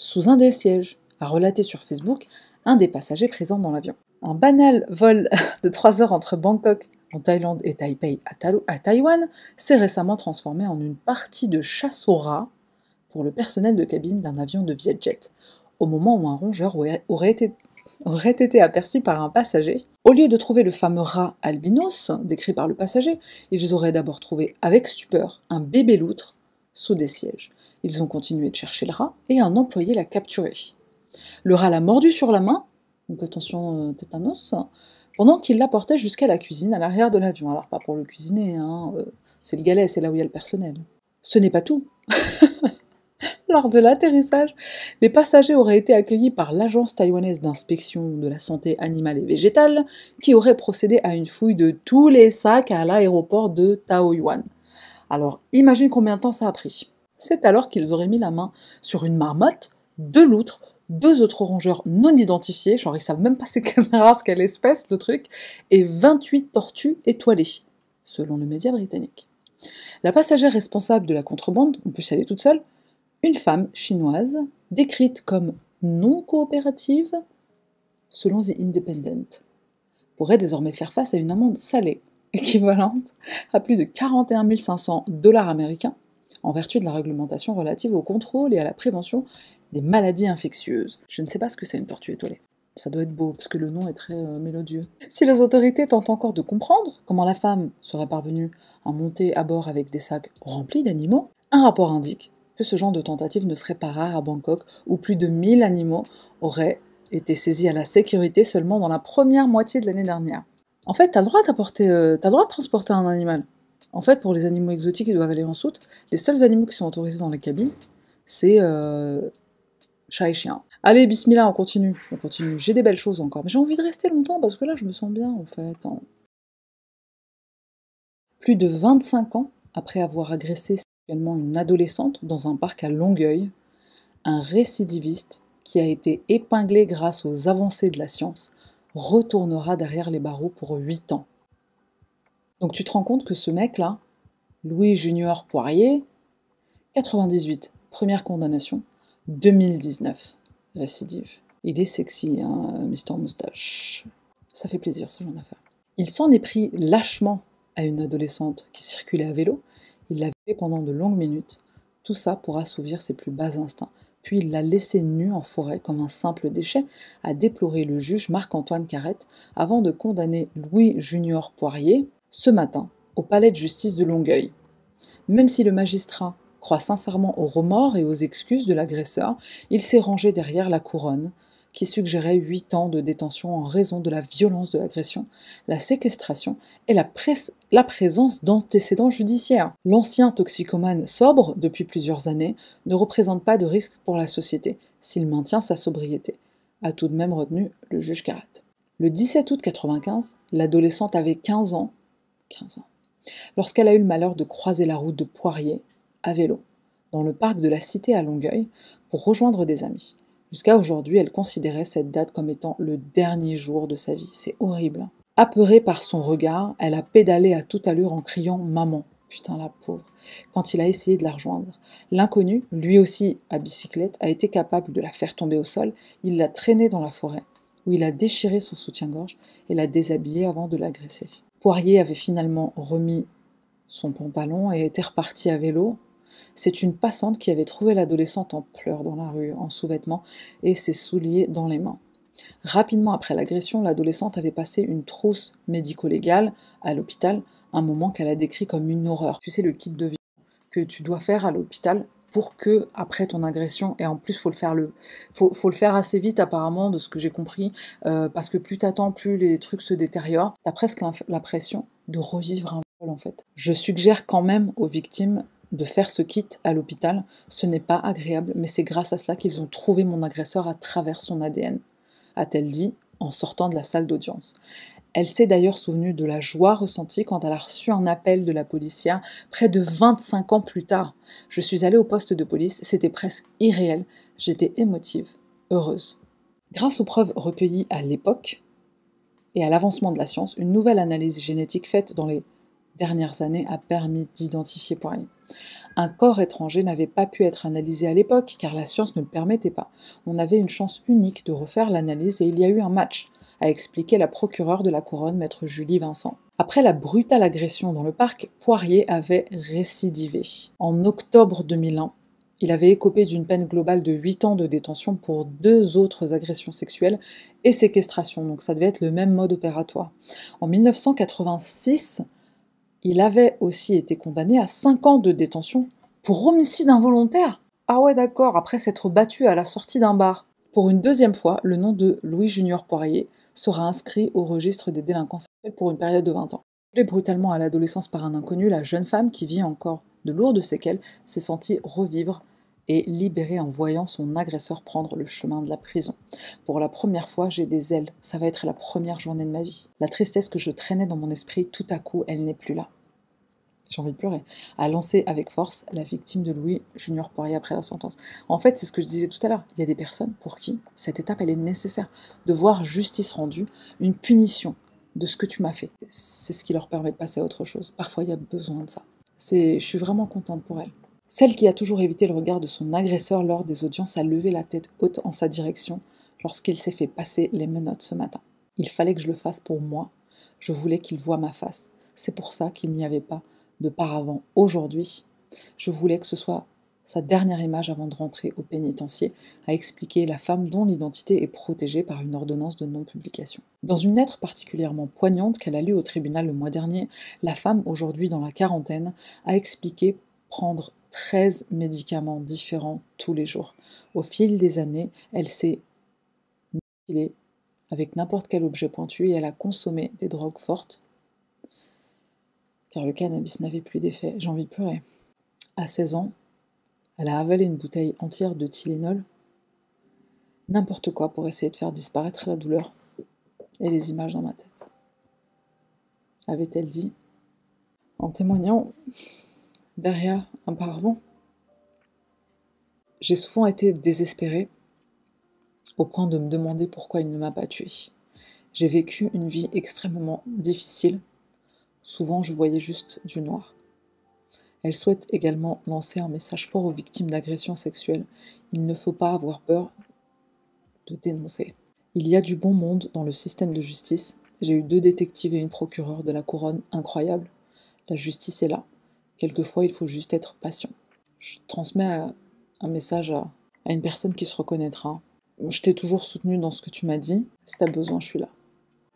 sous un des sièges, a relaté sur Facebook un des passagers présents dans l'avion. Un banal vol de 3 heures entre Bangkok en Thaïlande et Taipei à, Taïwan s'est récemment transformé en une partie de chasse aux rats pour le personnel de cabine d'un avion de Vietjet, au moment où un rongeur aurait été aperçu par un passager. Au lieu de trouver le fameux rat albinos décrit par le passager, ils auraient d'abord trouvé avec stupeur un bébé loutre sous des sièges. Ils ont continué de chercher le rat et un employé l'a capturé. Le rat l'a mordu sur la main, donc attention euh, tétanos, pendant qu'il la portait jusqu'à la cuisine, à l'arrière de l'avion. Alors pas pour le cuisiner, hein, euh, c'est le galet, c'est là où il y a le personnel. Ce n'est pas tout. Lors de l'atterrissage, les passagers auraient été accueillis par l'agence taïwanaise d'inspection de la santé animale et végétale, qui aurait procédé à une fouille de tous les sacs à l'aéroport de Taoyuan. Alors imagine combien de temps ça a pris. C'est alors qu'ils auraient mis la main sur une marmotte, deux loutres, deux autres rongeurs non identifiés, genre ils savent même pas c'est quelle quelle espèce, le truc, et 28 tortues étoilées, selon le média britannique. La passagère responsable de la contrebande, on peut s'y aller toute seule, une femme chinoise, décrite comme non coopérative, selon The Independent, pourrait désormais faire face à une amende salée, équivalente à plus de 41 500 dollars américains, en vertu de la réglementation relative au contrôle et à la prévention des maladies infectieuses. Je ne sais pas ce que c'est une tortue étoilée. Ça doit être beau, parce que le nom est très euh, mélodieux. Si les autorités tentent encore de comprendre comment la femme serait parvenue à monter à bord avec des sacs remplis d'animaux, un rapport indique que ce genre de tentative ne serait pas rare à Bangkok, où plus de 1000 animaux auraient été saisis à la sécurité seulement dans la première moitié de l'année dernière. En fait, t'as le droit d'apporter, euh, t'as le droit de transporter un animal. En fait, pour les animaux exotiques qui doivent aller en soute, les seuls animaux qui sont autorisés dans les cabines, c'est euh, chat et chien. Allez, bismillah, on continue, on continue. J'ai des belles choses encore, mais j'ai envie de rester longtemps parce que là, je me sens bien en fait. Hein. Plus de 25 ans après avoir agressé sexuellement une adolescente dans un parc à Longueuil, un récidiviste qui a été épinglé grâce aux avancées de la science retournera derrière les barreaux pour 8 ans. Donc tu te rends compte que ce mec-là, Louis Junior Poirier, 98, première condamnation, 2019, récidive. Il est sexy, hein, Mister Moustache. Ça fait plaisir ce genre d'affaire. Il s'en est pris lâchement à une adolescente qui circulait à vélo. Il l'a vécu pendant de longues minutes. Tout ça pour assouvir ses plus bas instincts. Puis il l'a laissé nue en forêt comme un simple déchet, a déploré le juge Marc-Antoine Carrette avant de condamner Louis Junior Poirier, ce matin au palais de justice de Longueuil. Même si le magistrat croit sincèrement aux remords et aux excuses de l'agresseur, il s'est rangé derrière la couronne, qui suggérait huit ans de détention en raison de la violence de l'agression, la séquestration et la, la présence d'antécédents judiciaires. L'ancien toxicomane sobre depuis plusieurs années ne représente pas de risque pour la société s'il maintient sa sobriété, a tout de même retenu le juge Carat. Le 17 août 1995, l'adolescente avait 15 ans lorsqu'elle a eu le malheur de croiser la route de Poirier à vélo, dans le parc de la Cité à Longueuil, pour rejoindre des amis. Jusqu'à aujourd'hui, elle considérait cette date comme étant le dernier jour de sa vie. C'est horrible. Apeurée par son regard, elle a pédalé à toute allure en criant Maman. Putain, la pauvre. Quand il a essayé de la rejoindre, l'inconnu, lui aussi à bicyclette, a été capable de la faire tomber au sol. Il l'a traînée dans la forêt, où il a déchiré son soutien-gorge et l'a déshabillée avant de l'agresser. Poirier avait finalement remis son pantalon et était reparti à vélo. C'est une passante qui avait trouvé l'adolescente en pleurs dans la rue, en sous-vêtements et ses souliers dans les mains. Rapidement après l'agression, l'adolescente avait passé une trousse médico-légale à l'hôpital, un moment qu'elle a décrit comme une horreur. Tu sais, le kit de vie que tu dois faire à l'hôpital pour que après ton agression et en plus faut le faire le faut, le faire assez vite apparemment de ce que j'ai compris euh, parce que plus t'attends plus les trucs se détériorent t'as presque la pression de revivre un vol en fait je suggère quand même aux victimes de faire ce kit à l'hôpital ce n'est pas agréable mais c'est grâce à cela qu'ils ont trouvé mon agresseur à travers son ADN a-t-elle dit en sortant de la salle d'audience. Elle s'est d'ailleurs souvenue de la joie ressentie quand elle a reçu un appel de la policière près de 25 ans plus tard. Je suis allée au poste de police, c'était presque irréel, j'étais émotive, heureuse. Grâce aux preuves recueillies à l'époque et à l'avancement de la science, une nouvelle analyse génétique faite dans les dernières années a permis d'identifier Poirier. Un corps étranger n'avait pas pu être analysé à l'époque car la science ne le permettait pas. On avait une chance unique de refaire l'analyse et il y a eu un match a expliqué la procureure de la couronne, maître Julie Vincent. Après la brutale agression dans le parc, Poirier avait récidivé. En octobre 2001, il avait écopé d'une peine globale de 8 ans de détention pour deux autres agressions sexuelles et séquestration, donc ça devait être le même mode opératoire. En 1986, il avait aussi été condamné à 5 ans de détention pour homicide involontaire. Ah ouais d'accord, après s'être battu à la sortie d'un bar. Pour une deuxième fois, le nom de Louis Junior Poirier sera inscrit au registre des délinquants sexuels pour une période de 20 ans. Appelée brutalement à l'adolescence par un inconnu, la jeune femme qui vit encore de lourdes séquelles s'est sentie revivre et libérée en voyant son agresseur prendre le chemin de la prison. Pour la première fois, j'ai des ailes. Ça va être la première journée de ma vie. La tristesse que je traînais dans mon esprit, tout à coup, elle n'est plus là j'ai envie de pleurer, a lancé avec force la victime de Louis Junior Poirier après la sentence. En fait, c'est ce que je disais tout à l'heure, il y a des personnes pour qui cette étape, elle est nécessaire, de voir justice rendue, une punition de ce que tu m'as fait. C'est ce qui leur permet de passer à autre chose. Parfois, il y a besoin de ça. C'est, je suis vraiment contente pour elle. Celle qui a toujours évité le regard de son agresseur lors des audiences a levé la tête haute en sa direction lorsqu'elle s'est fait passer les menottes ce matin. Il fallait que je le fasse pour moi. Je voulais qu'il voie ma face. C'est pour ça qu'il n'y avait pas de aujourd'hui, je voulais que ce soit sa dernière image avant de rentrer au pénitencier, a expliqué la femme dont l'identité est protégée par une ordonnance de non-publication. Dans une lettre particulièrement poignante qu'elle a lue au tribunal le mois dernier, la femme, aujourd'hui dans la quarantaine, a expliqué prendre 13 médicaments différents tous les jours. Au fil des années, elle s'est mutilée avec n'importe quel objet pointu et elle a consommé des drogues fortes car le cannabis n'avait plus d'effet. J'ai envie de pleurer. À 16 ans, elle a avalé une bouteille entière de Tylenol. N'importe quoi pour essayer de faire disparaître la douleur et les images dans ma tête. Avait-elle dit en témoignant derrière un paravent J'ai souvent été désespérée au point de me demander pourquoi il ne m'a pas tuée. J'ai vécu une vie extrêmement difficile Souvent, je voyais juste du noir. Elle souhaite également lancer un message fort aux victimes d'agressions sexuelles. Il ne faut pas avoir peur de dénoncer. Il y a du bon monde dans le système de justice. J'ai eu deux détectives et une procureure de la couronne incroyable. La justice est là. Quelquefois, il faut juste être patient. Je transmets un message à, une personne qui se reconnaîtra. Je t'ai toujours soutenu dans ce que tu m'as dit. Si t'as besoin, je suis là.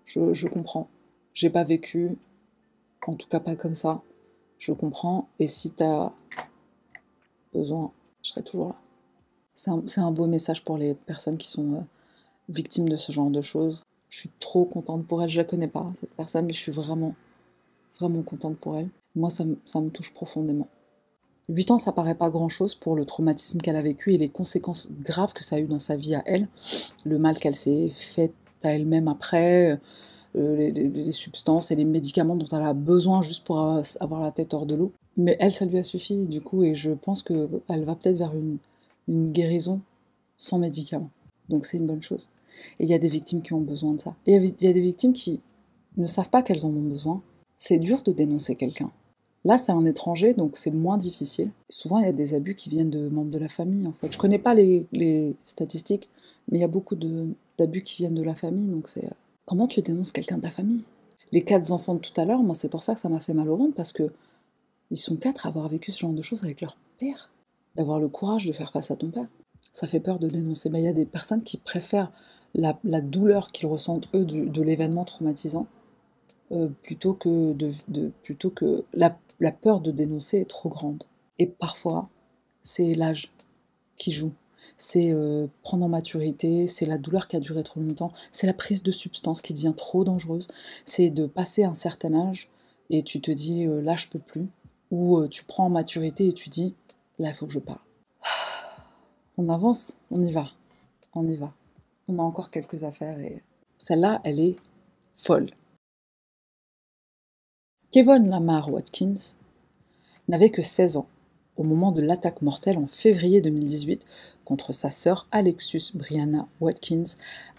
Je, je comprends. J'ai pas vécu, en tout cas, pas comme ça. Je comprends. Et si t'as besoin, je serai toujours là. C'est un, beau message pour les personnes qui sont euh, victimes de ce genre de choses. Je suis trop contente pour elle. Je la connais pas, cette personne, mais je suis vraiment, vraiment contente pour elle. Moi, ça, me touche profondément. 8 ans, ça paraît pas grand-chose pour le traumatisme qu'elle a vécu et les conséquences graves que ça a eu dans sa vie à elle, le mal qu'elle s'est fait à elle-même après, euh, les, substances et les médicaments dont elle a besoin juste pour avoir la tête hors de l'eau. Mais elle, ça lui a suffi du coup, et je pense qu'elle va peut-être vers une, guérison sans médicaments. Donc c'est une bonne chose. Et il y a des victimes qui ont besoin de ça. Et il y a des victimes qui ne savent pas qu'elles en ont besoin. C'est dur de dénoncer quelqu'un. Là, c'est un étranger, donc c'est moins difficile. souvent, il y a des abus qui viennent de membres de la famille, en fait. Je connais pas les, les statistiques, mais il y a beaucoup d'abus qui viennent de la famille, donc c'est Comment tu dénonces quelqu'un de ta famille Les quatre enfants de tout à l'heure, moi c'est pour ça que ça m'a fait mal au ventre, parce que ils sont quatre à avoir vécu ce genre de choses avec leur père. D'avoir le courage de faire face à ton père. Ça fait peur de dénoncer. Mais il y a des personnes qui préfèrent la, douleur qu'ils ressentent, eux, de l'événement traumatisant, euh, plutôt que, de, plutôt que la peur de dénoncer est trop grande. Et parfois, c'est l'âge qui joue c'est euh, prendre en maturité, c'est la douleur qui a duré trop longtemps, c'est la prise de substance qui devient trop dangereuse, c'est de passer un certain âge et tu te dis euh, là je peux plus, ou euh, tu prends en maturité et tu dis là il faut que je parle. On avance, on y va, on y va. On a encore quelques affaires et celle-là elle est folle. Kevin Lamar Watkins n'avait que 16 ans au moment de l'attaque mortelle en février 2018 contre sa sœur Alexus Brianna Watkins,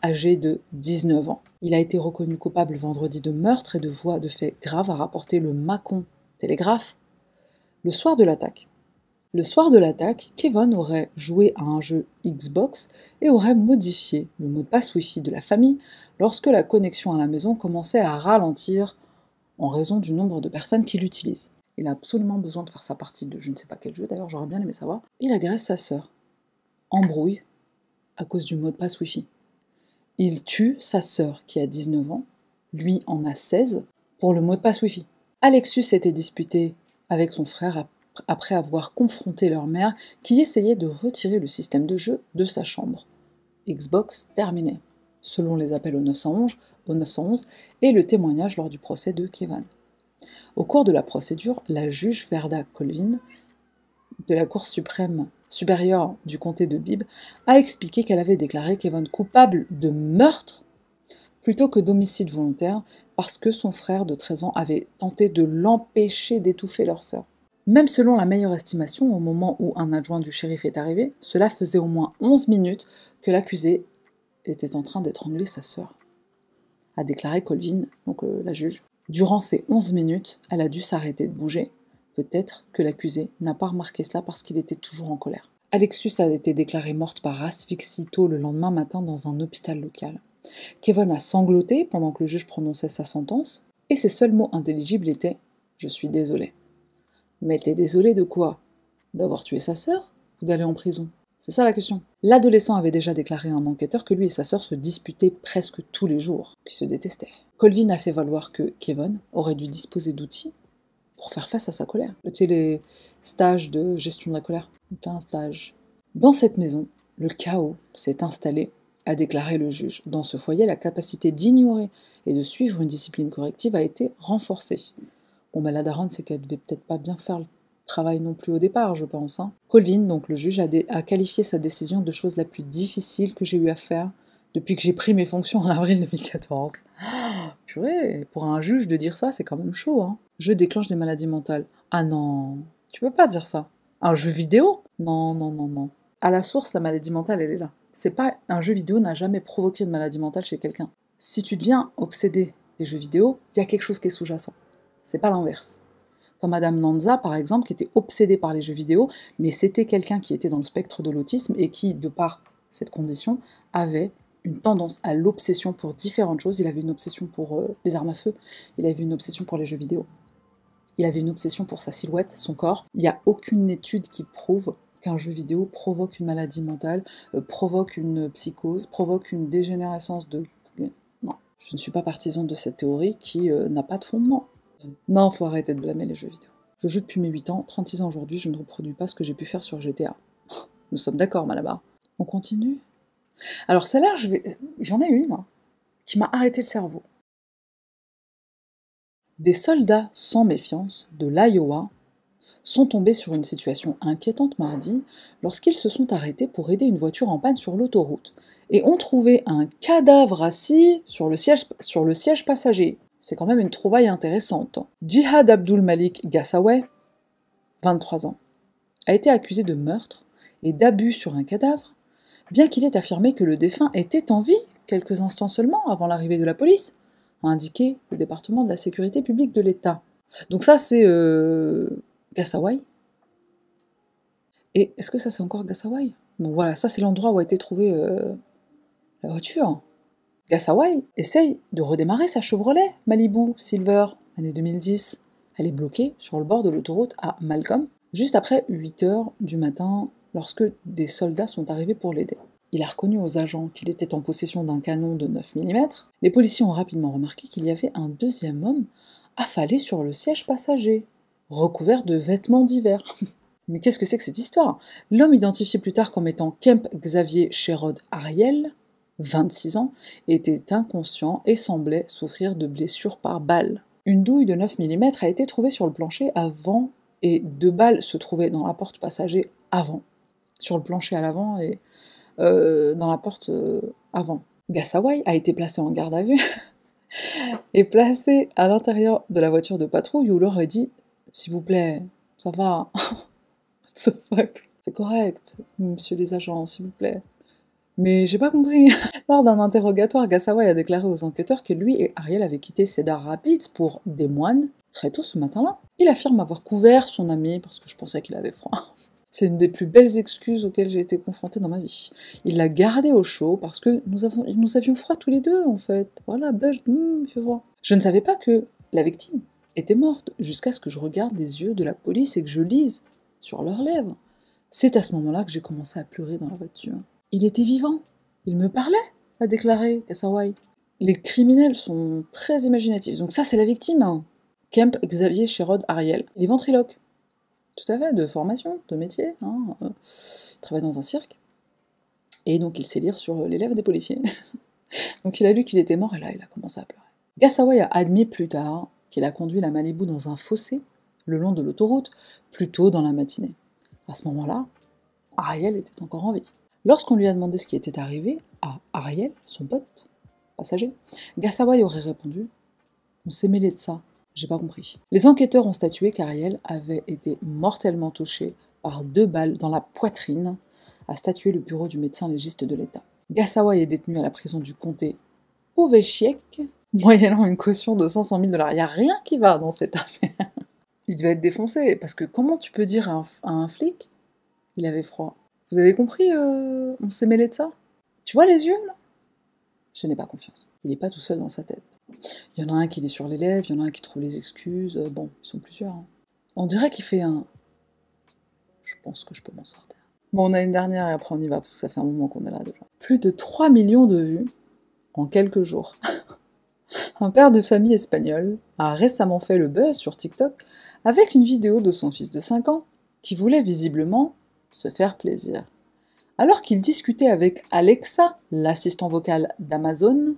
âgée de 19 ans. Il a été reconnu coupable vendredi de meurtre et de voix de fait graves, a rapporté le Macon Télégraphe le soir de l'attaque. Le soir de l'attaque, Kevin aurait joué à un jeu Xbox et aurait modifié le mot de passe Wi-Fi de la famille lorsque la connexion à la maison commençait à ralentir en raison du nombre de personnes qui l'utilisent. Il a absolument besoin de faire sa partie de je ne sais pas quel jeu, d'ailleurs j'aurais bien aimé savoir. Il agresse sa sœur. Embrouille à cause du mot de passe Wi-Fi. Il tue sa sœur qui a 19 ans, lui en a 16, pour le mot de passe Wi-Fi. Alexus était disputé avec son frère après avoir confronté leur mère qui essayait de retirer le système de jeu de sa chambre. Xbox terminé, selon les appels au 911, au 911 et le témoignage lors du procès de Kevin. Au cours de la procédure, la juge Verda Colvin de la Cour suprême supérieure du comté de Bibb a expliqué qu'elle avait déclaré Kevin coupable de meurtre plutôt que d'homicide volontaire parce que son frère de 13 ans avait tenté de l'empêcher d'étouffer leur sœur. Même selon la meilleure estimation, au moment où un adjoint du shérif est arrivé, cela faisait au moins 11 minutes que l'accusé était en train d'étrangler sa sœur, a déclaré Colvin, donc euh, la juge. Durant ces 11 minutes, elle a dû s'arrêter de bouger. Peut-être que l'accusé n'a pas remarqué cela parce qu'il était toujours en colère. Alexus a été déclarée morte par asphyxie tôt le lendemain matin dans un hôpital local. Kevin a sangloté pendant que le juge prononçait sa sentence, et ses seuls mots intelligibles étaient Je suis désolé. Mais t'es désolé de quoi D'avoir tué sa sœur ou d'aller en prison c'est ça la question. L'adolescent avait déjà déclaré à un enquêteur que lui et sa sœur se disputaient presque tous les jours, qu'ils se détestaient. Colvin a fait valoir que Kevin aurait dû disposer d'outils pour faire face à sa colère. Tu sais, les stages de gestion de la colère. un stage. Dans cette maison, le chaos s'est installé, a déclaré le juge. Dans ce foyer, la capacité d'ignorer et de suivre une discipline corrective a été renforcée. Bon, ben la daronne, c'est qu'elle devait peut-être pas bien faire le travail non plus au départ, je pense. Hein. Colvin, donc le juge, a, qualifié sa décision de chose la plus difficile que j'ai eu à faire depuis que j'ai pris mes fonctions en avril 2014. Oh, purée, pour un juge de dire ça, c'est quand même chaud. Hein. Je déclenche des maladies mentales. Ah non, tu peux pas dire ça. Un jeu vidéo Non, non, non, non. À la source, la maladie mentale, elle est là. C'est pas un jeu vidéo n'a jamais provoqué une maladie mentale chez quelqu'un. Si tu deviens obsédé des jeux vidéo, il y a quelque chose qui est sous-jacent. C'est pas l'inverse comme Adam Nanza, par exemple, qui était obsédée par les jeux vidéo, mais c'était quelqu'un qui était dans le spectre de l'autisme et qui, de par cette condition, avait une tendance à l'obsession pour différentes choses. Il avait une obsession pour euh, les armes à feu, il avait une obsession pour les jeux vidéo, il avait une obsession pour sa silhouette, son corps. Il n'y a aucune étude qui prouve qu'un jeu vidéo provoque une maladie mentale, euh, provoque une psychose, provoque une dégénérescence de... Non, je ne suis pas partisan de cette théorie qui euh, n'a pas de fondement. Non, faut arrêter de blâmer les jeux vidéo. Je joue depuis mes 8 ans, 36 ans aujourd'hui, je ne reproduis pas ce que j'ai pu faire sur GTA. Nous sommes d'accord, Malabar. On continue Alors celle-là, j'en ai une hein, qui m'a arrêté le cerveau. Des soldats sans méfiance de l'Iowa sont tombés sur une situation inquiétante mardi lorsqu'ils se sont arrêtés pour aider une voiture en panne sur l'autoroute et ont trouvé un cadavre assis sur le sur le siège passager. C'est quand même une trouvaille intéressante. Hein. Jihad Abdul Malik Gassaway, 23 ans, a été accusé de meurtre et d'abus sur un cadavre, bien qu'il ait affirmé que le défunt était en vie quelques instants seulement avant l'arrivée de la police, a indiqué le département de la sécurité publique de l'État. Donc ça, c'est euh, Et est-ce que ça, c'est encore Gassaway Bon voilà, ça, c'est l'endroit où a été trouvée euh, la voiture. Gasaway essaye de redémarrer sa Chevrolet Malibu Silver, année 2010. Elle est bloquée sur le bord de l'autoroute à Malcolm, juste après 8 heures du matin, lorsque des soldats sont arrivés pour l'aider. Il a reconnu aux agents qu'il était en possession d'un canon de 9 mm. Les policiers ont rapidement remarqué qu'il y avait un deuxième homme affalé sur le siège passager, recouvert de vêtements divers. Mais qu'est-ce que c'est que cette histoire L'homme identifié plus tard comme étant Kemp Xavier Sherrod Ariel 26 ans, était inconscient et semblait souffrir de blessures par balles Une douille de 9 mm a été trouvée sur le plancher avant et deux balles se trouvaient dans la porte passager avant. Sur le plancher à l'avant et euh, dans la porte euh, avant. Gasaway a été placé en garde à vue et placé à l'intérieur de la voiture de patrouille où l'aurait dit S'il vous plaît, ça va. C'est correct, monsieur les agents, s'il vous plaît. Mais j'ai pas compris. Lors d'un interrogatoire, gasaway a déclaré aux enquêteurs que lui et Ariel avaient quitté Cedar Rapids pour des moines très tôt ce matin-là. Il affirme avoir couvert son ami parce que je pensais qu'il avait froid. C'est une des plus belles excuses auxquelles j'ai été confrontée dans ma vie. Il l'a gardé au chaud parce que nous, avions froid tous les deux, en fait. Voilà, bêche, hmm, fait froid. Je ne savais pas que la victime était morte jusqu'à ce que je regarde des yeux de la police et que je lise sur leurs lèvres. C'est à ce moment-là que j'ai commencé à pleurer dans la voiture. Il était vivant. Il me parlait, a déclaré Kasawai. Les criminels sont très imaginatifs. Donc ça, c'est la victime. Hein. Kemp Xavier Sherrod Ariel. Il est Tout à fait, de formation, de métier. Hein. Euh, il travaille dans un cirque. Et donc, il sait lire sur euh, l'élève des policiers. donc, il a lu qu'il était mort et là, il a commencé à pleurer. Kasawai a admis plus tard qu'il a conduit la Malibu dans un fossé le long de l'autoroute plus tôt dans la matinée. À ce moment-là, Ariel était encore en vie. Lorsqu'on lui a demandé ce qui était arrivé à Ariel, son pote, passager, Gassaway aurait répondu On s'est mêlé de ça, j'ai pas compris. Les enquêteurs ont statué qu'Ariel avait été mortellement touché par deux balles dans la poitrine, a statué le bureau du médecin légiste de l'État. Gassaway est détenu à la prison du comté Pouvechiek, moyennant une caution de 500 000 dollars. Il n'y a rien qui va dans cette affaire. Il devait être défoncé, parce que comment tu peux dire à un flic Il avait froid. Vous avez compris, euh, on s'est mêlé de ça Tu vois les yeux, là Je n'ai pas confiance. Il n'est pas tout seul dans sa tête. Il y en a un qui est sur les lèvres, il y en a un qui trouve les excuses. Euh, bon, ils sont plusieurs. Hein. On dirait qu'il fait un. Je pense que je peux m'en sortir. Bon, on a une dernière et après on y va parce que ça fait un moment qu'on est là déjà. Plus de 3 millions de vues en quelques jours. un père de famille espagnol a récemment fait le buzz sur TikTok avec une vidéo de son fils de 5 ans qui voulait visiblement se faire plaisir. Alors qu'il discutait avec Alexa, l'assistant vocal d'Amazon,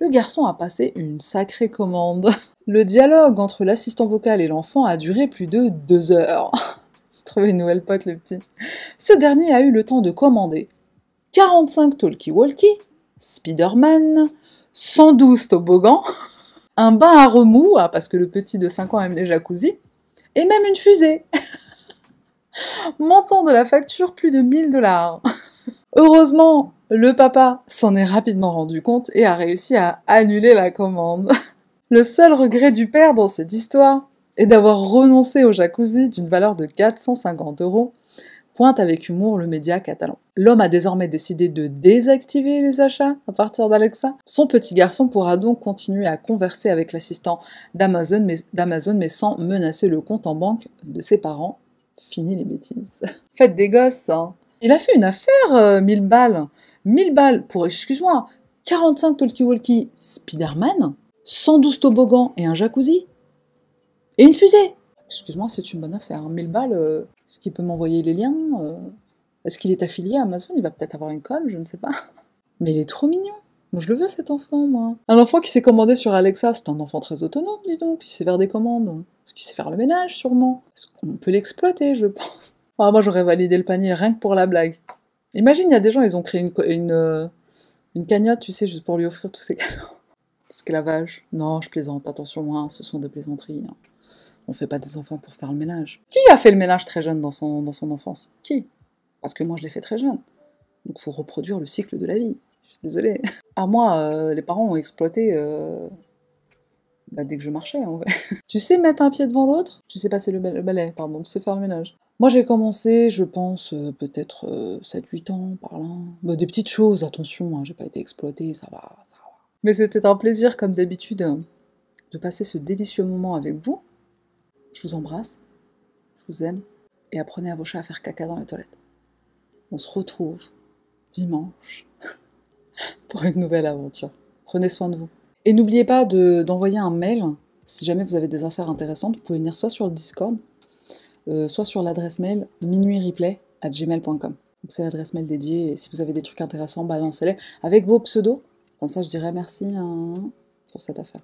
le garçon a passé une sacrée commande. Le dialogue entre l'assistant vocal et l'enfant a duré plus de deux heures. C'est trouvé une nouvelle pote, le petit. Ce dernier a eu le temps de commander 45 talkie-walkie, Spider-Man, 112 toboggans, un bain à remous, ah, parce que le petit de 5 ans aime les jacuzzi, et même une fusée. Montant de la facture, plus de 1000 dollars. Heureusement, le papa s'en est rapidement rendu compte et a réussi à annuler la commande. Le seul regret du père dans cette histoire est d'avoir renoncé au jacuzzi d'une valeur de 450 euros, pointe avec humour le média catalan. L'homme a désormais décidé de désactiver les achats à partir d'Alexa. Son petit garçon pourra donc continuer à converser avec l'assistant d'Amazon mais, mais sans menacer le compte en banque de ses parents Fini les bêtises. Faites des gosses, hein. Il a fait une affaire, euh, mille 1000 balles. 1000 balles pour, excuse-moi, 45 talkie-walkie Spider-Man, 112 toboggans et un jacuzzi, et une fusée. Excuse-moi, c'est une bonne affaire. Hein. mille 1000 balles, euh, est-ce qu'il peut m'envoyer les liens euh? Est-ce qu'il est affilié à Amazon Il va peut-être avoir une com, je ne sais pas. Mais il est trop mignon. Moi, je le veux, cet enfant, moi. Un enfant qui s'est commandé sur Alexa, c'est un enfant très autonome, dis donc, il s'est faire des commandes. Parce qu'il sait faire le ménage, sûrement. On peut l'exploiter, je pense. Ah, moi, j'aurais validé le panier rien que pour la blague. Imagine, il y a des gens, ils ont créé une, une, euh, une cagnotte, tu sais, juste pour lui offrir tous ces Esclavage. Non, je plaisante, attention, moi, hein, ce sont des plaisanteries. On hein. On fait pas des enfants pour faire le ménage. Qui a fait le ménage très jeune dans son, dans son enfance Qui Parce que moi, je l'ai fait très jeune. Donc, faut reproduire le cycle de la vie. Je suis désolée. À ah, moi, euh, les parents ont exploité euh, bah, dès que je marchais, en fait. tu sais mettre un pied devant l'autre Tu sais passer le, balai, pardon, tu sais faire le ménage. Moi, j'ai commencé, je pense, euh, peut-être 7-8 euh, ans, par là. Bah, des petites choses, attention, hein, j'ai pas été exploitée, ça va, ça va. Mais c'était un plaisir, comme d'habitude, euh, de passer ce délicieux moment avec vous. Je vous embrasse, je vous aime, et apprenez à vos chats à faire caca dans la toilette. On se retrouve dimanche pour une nouvelle aventure. Prenez soin de vous. Et n'oubliez pas d'envoyer un mail. Si jamais vous avez des affaires intéressantes, vous pouvez venir soit sur le Discord, euh, soit sur l'adresse mail minuitreplay.gmail.com. à gmail.com. C'est l'adresse mail dédiée. Et si vous avez des trucs intéressants, balancez-les avec vos pseudos. Comme ça, je dirais merci hein, pour cette affaire.